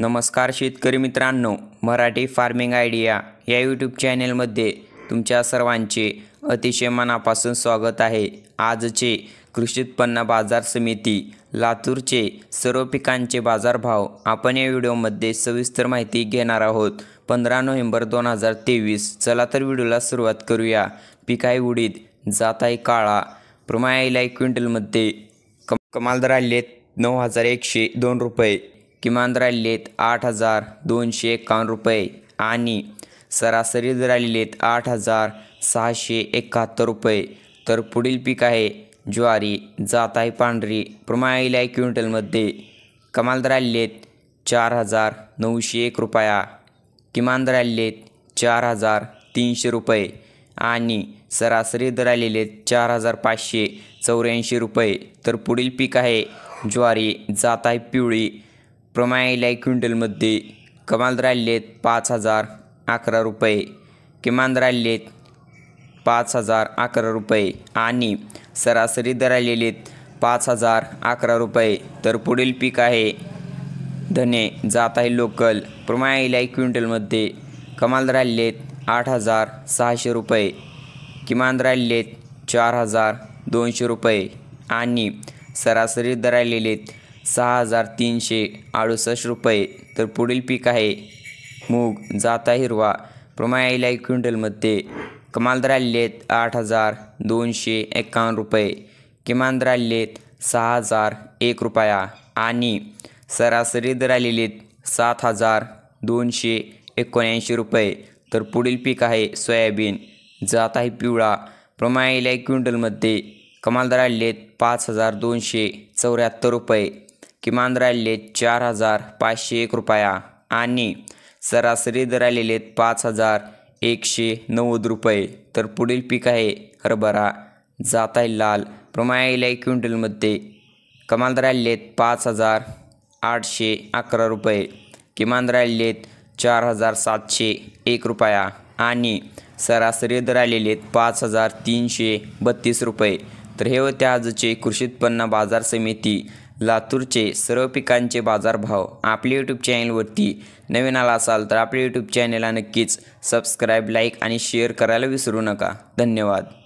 नमस्कार शेतकरी मित्रांनो मराठी फार्मिंग आयडिया या यूट्यूब चॅनेलमध्ये तुमच्या सर्वांचे अतिशय मनापासून स्वागत आहे आजचे कृषी उत्पन्न बाजार समिती लातूरचे सर्व पिकांचे बाजारभाव आपण या व्हिडिओमध्ये सविस्तर माहिती घेणार आहोत पंधरा नोव्हेंबर दोन हजार तेवीस चला तर व्हिडिओला सुरुवात करूया पिकाय आहे उडीद जात आहे काळा आईला एक क्विंटलमध्ये कमाल दर आले नऊ हजार एकशे दोन रुपये किमान राहिलेत आठ हजार दोनशे एक्कावन्न रुपये आणि सरासरी राहिलेत आठ हजार सहाशे एकाहत्तर रुपये तर पुढील पीक आहे ज्वारी जात आहे पांढरी प्रमाणाला एक क्विंटलमध्ये कमाल राहिलेत चार हजार नऊशे एक रुपया किमान राहिलेत चार हजार तीनशे रुपये आणि सरासरी दर आलेले चार हजार पाचशे चौऱ्याऐंशी रुपये तर पुढील पीक आहे ज्वारी जात आहे पिवळी क्विंटल क्विंटलमध्ये कमाल राहिलेत पाच हजार अकरा रुपये किमान राहिलेत पाच हजार अकरा रुपये आणि सरासरी आलेलेत पाच हजार अकरा रुपये तर पुढील पीक आहे धने जात आहे लोकल क्विंटल क्विंटलमध्ये कमाल राहिलेत आठ हजार सहाशे रुपये किमान राहिलेत चार हजार दोनशे रुपये आणि सरासरी आलेलेत सहा हजार तीनशे अडुसष्ट रुपये तर पुढील पीक आहे मूग जाता हिरवा प्रमाईलाई एक क्विंटलमध्ये कमाल दर आहेत आठ हजार दोनशे एक्कावन्न रुपये किमान दर आलेत सहा हजार एक रुपया आणि सरासरी दर दरालेलीत सात हजार दोनशे एकोणऐंशी रुपये तर पुढील पीक आहे सोयाबीन जात आहे पिवळा प्रमायाला एक क्विंटलमध्ये कमाल आलेत पाच हजार दोनशे चौऱ्याहत्तर रुपये किमान राहिले चार हजार पाचशे एक रुपया आणि सरासरी दर आलेले पाच हजार एकशे नव्वद रुपये तर पुढील पीक आहे हरभरा जात आहे लाल प्रमायाला एक क्विंटलमध्ये कमाल राहिलेत पाच हजार आठशे अकरा रुपये किमान राहिलेत चार हजार सातशे एक रुपया आणि सरासरी दर आलेले पाच हजार तीनशे बत्तीस रुपये तर हे होते आजचे कृषी उत्पन्न बाजार समिती लातूरचे सर्व पिकांचे बाजारभाव आपल्या यूट्यूब चॅनलवरती नवीन आला असाल तर आपल्या यूट्यूब चॅनलला नक्कीच सबस्क्राईब लाईक आणि शेअर करायला विसरू नका धन्यवाद